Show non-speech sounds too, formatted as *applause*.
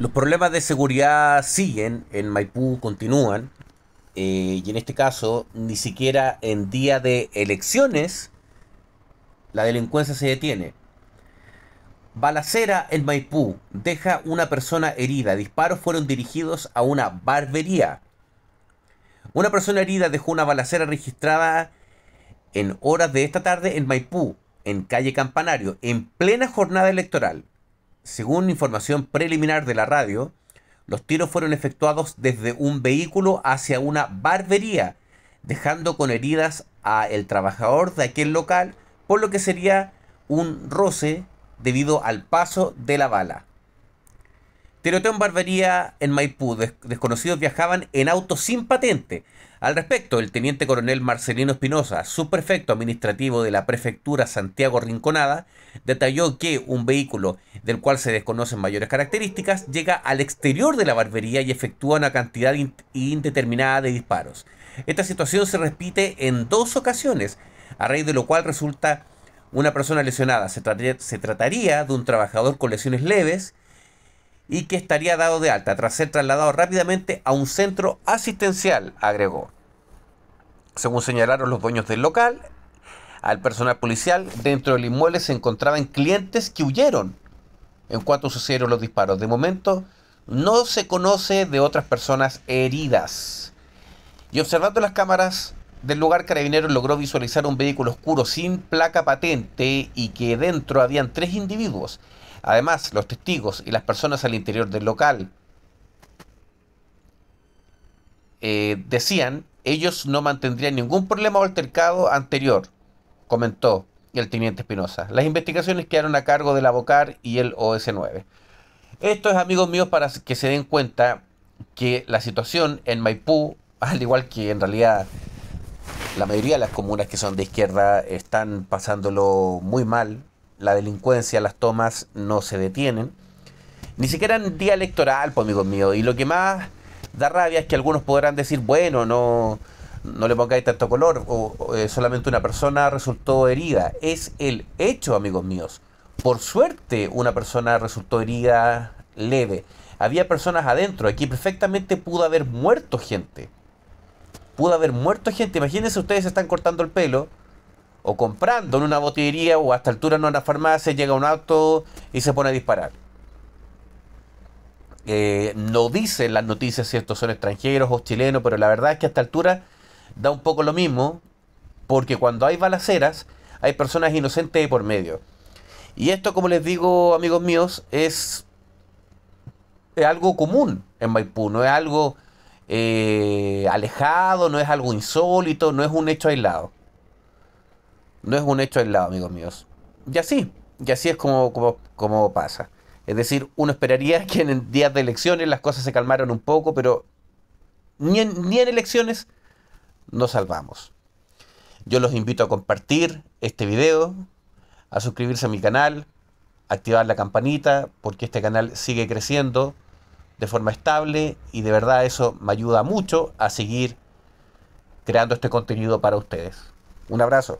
Los problemas de seguridad siguen, en Maipú continúan, eh, y en este caso, ni siquiera en día de elecciones, la delincuencia se detiene. Balacera en Maipú deja una persona herida. Disparos fueron dirigidos a una barbería. Una persona herida dejó una balacera registrada en horas de esta tarde en Maipú, en calle Campanario, en plena jornada electoral. Según información preliminar de la radio, los tiros fueron efectuados desde un vehículo hacia una barbería, dejando con heridas a el trabajador de aquel local, por lo que sería un roce debido al paso de la bala. Tiroteo en barbería en Maipú. desconocidos viajaban en auto sin patente. Al respecto, el teniente coronel Marcelino Espinosa, subprefecto administrativo de la prefectura Santiago Rinconada, detalló que un vehículo del cual se desconocen mayores características llega al exterior de la barbería y efectúa una cantidad indeterminada de disparos. Esta situación se repite en dos ocasiones, a raíz de lo cual resulta una persona lesionada. se trataría de un trabajador con lesiones leves y que estaría dado de alta tras ser trasladado rápidamente a un centro asistencial, agregó. Según señalaron los dueños del local, al personal policial dentro del inmueble se encontraban clientes que huyeron en cuanto sucedieron los disparos. De momento no se conoce de otras personas heridas. Y observando las cámaras del lugar Carabineros logró visualizar un vehículo oscuro sin placa patente y que dentro habían tres individuos. Además, los testigos y las personas al interior del local eh, decían ellos no mantendrían ningún problema o altercado anterior, comentó el teniente Espinosa. Las investigaciones quedaron a cargo del abocar y el OS9. Esto es, amigos míos, para que se den cuenta que la situación en Maipú, al igual que en realidad la mayoría de las comunas que son de izquierda están pasándolo muy mal. La delincuencia, las tomas no se detienen. Ni siquiera en día electoral, pues, amigos míos. Y lo que más da rabia es que algunos podrán decir, bueno, no, no le pongáis tanto color, o, eh, solamente una persona resultó herida. Es el hecho, amigos míos. Por suerte, una persona resultó herida leve. Había personas adentro, aquí perfectamente pudo haber muerto gente pudo haber muerto gente. Imagínense ustedes se están cortando el pelo o comprando en una botillería o hasta altura no en la farmacia, llega un auto y se pone a disparar. Eh, no dicen las noticias si estos son extranjeros o chilenos, pero la verdad es que a esta altura da un poco lo mismo, porque cuando hay balaceras hay personas inocentes por medio. Y esto, como les digo, amigos míos, es, es algo común en Maipú, no es algo eh, alejado, no es algo insólito, no es un hecho aislado. No es un hecho aislado, amigos míos. Y así, y así es como, como, pasa. Es decir, uno esperaría *laughs* que en días de elecciones las cosas se calmaran un poco, pero ni en, ni en elecciones nos salvamos. Yo los invito a compartir este video, a suscribirse a mi canal, activar la campanita, porque este canal sigue creciendo de forma estable y de verdad eso me ayuda mucho a seguir creando este contenido para ustedes. Un abrazo.